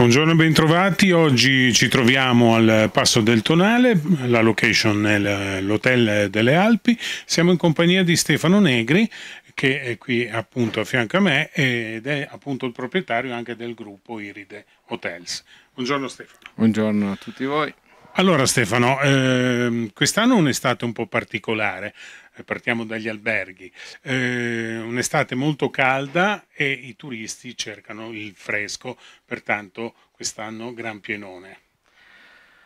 Buongiorno e bentrovati, oggi ci troviamo al Passo del Tonale, la location è l'Hotel delle Alpi, siamo in compagnia di Stefano Negri che è qui appunto a fianco a me ed è appunto il proprietario anche del gruppo Iride Hotels. Buongiorno Stefano. Buongiorno a tutti voi. Allora Stefano, ehm, quest'anno è un'estate un po' particolare, eh, partiamo dagli alberghi, eh, un'estate molto calda e i turisti cercano il fresco, pertanto quest'anno Gran Pienone.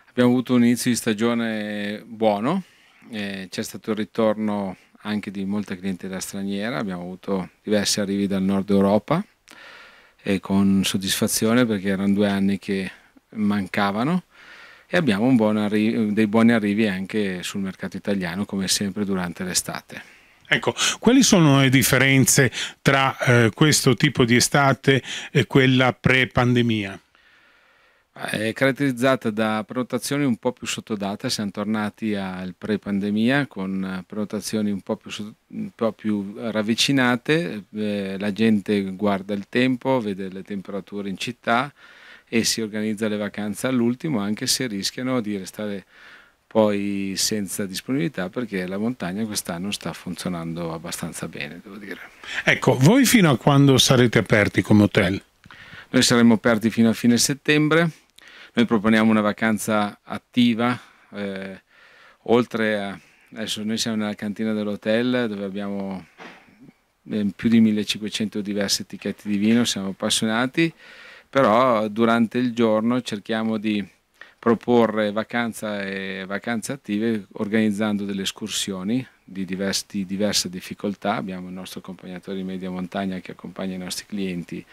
Abbiamo avuto un inizio di stagione buono, eh, c'è stato il ritorno anche di molta clientela straniera, abbiamo avuto diversi arrivi dal nord Europa e con soddisfazione perché erano due anni che mancavano e abbiamo buon dei buoni arrivi anche sul mercato italiano come sempre durante l'estate. Ecco, quali sono le differenze tra eh, questo tipo di estate e quella pre-pandemia? Eh, è caratterizzata da prenotazioni un po' più sottodate, siamo tornati al pre-pandemia con prenotazioni un po' più, un po più ravvicinate, eh, la gente guarda il tempo, vede le temperature in città, e si organizza le vacanze all'ultimo anche se rischiano di restare poi senza disponibilità perché la montagna quest'anno sta funzionando abbastanza bene, devo dire. Ecco, voi fino a quando sarete aperti come hotel? Noi saremo aperti fino a fine settembre, noi proponiamo una vacanza attiva, eh, oltre a... Adesso noi siamo nella cantina dell'hotel dove abbiamo più di 1500 diverse etichette di vino, siamo appassionati però durante il giorno cerchiamo di proporre vacanze e vacanze attive organizzando delle escursioni di, diversi, diverse difficoltà, abbiamo il nostro accompagnatore di media montagna che accompagna i nostri clienti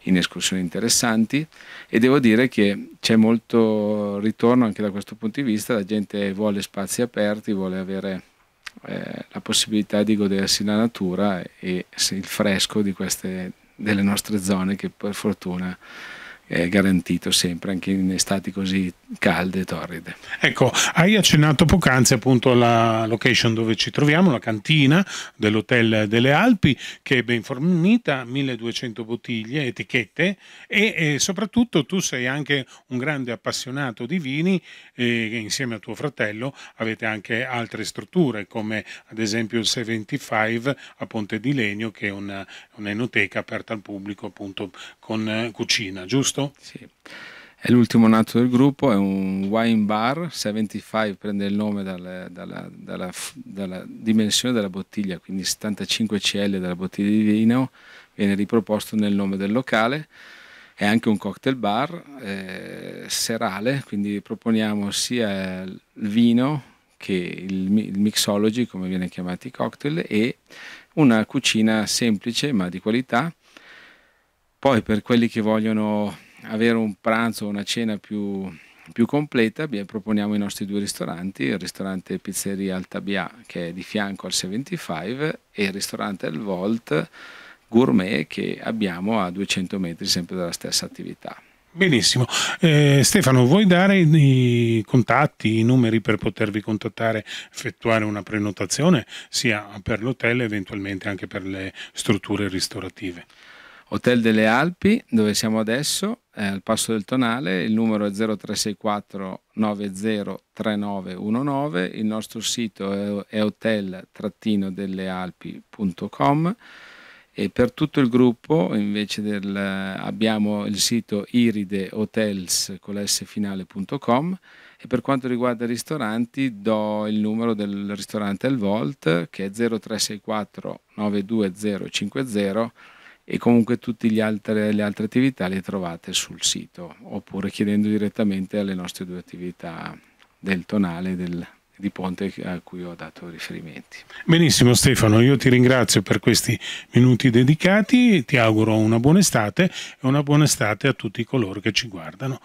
in escursioni interessanti e devo dire che c'è molto ritorno anche da questo punto di vista, la gente vuole spazi aperti, vuole avere eh, la possibilità di godersi la natura e il fresco di queste delle nostre zone che per fortuna è garantito sempre, anche in estati così calde e torride. Ecco, hai accennato poc'anzi appunto alla location dove ci troviamo, la cantina dell'Hotel delle Alpi, che è ben fornita, 1200 bottiglie, etichette e, e soprattutto tu sei anche un grande appassionato di vini e insieme a tuo fratello avete anche altre strutture come ad esempio il 75 a Ponte di Legno che è un'enoteca aperta al pubblico appunto con eh, cucina, giusto? giusto? Sì. È l'ultimo nato del gruppo, è un wine bar, 75 prende il nome dalla, dalla, dalla, dalla dimensione della bottiglia, quindi 75 cl della bottiglia di vino, viene riproposto nel nome del locale. È anche un cocktail bar eh, serale, quindi proponiamo sia il vino che il, il mixology, come viene chiamato i cocktail, e una cucina semplice ma di qualità poi per quelli che vogliono avere un pranzo o una cena più, più completa, beh, proponiamo i nostri due ristoranti, il ristorante Pizzeria Altabia che è di fianco al 75 e il ristorante El Volt Gourmet che abbiamo a 200 metri sempre dalla stessa attività. Benissimo. Eh, Stefano, vuoi dare i contatti, i numeri per potervi contattare, effettuare una prenotazione sia per l'hotel eventualmente anche per le strutture ristorative? Hotel delle Alpi, dove siamo adesso, eh, al Passo del Tonale, il numero è 0364 903919, il nostro sito è, è hotel-dellealpi.com e per tutto il gruppo invece del, abbiamo il sito iridehotels con la s finale.com e per quanto riguarda i ristoranti do il numero del ristorante al Volt che è 0364 92050 e comunque tutte le altre attività le trovate sul sito oppure chiedendo direttamente alle nostre due attività del tonale e del di Ponte a cui ho dato riferimenti. Benissimo Stefano, io ti ringrazio per questi minuti dedicati, ti auguro una buona estate e una buona estate a tutti coloro che ci guardano.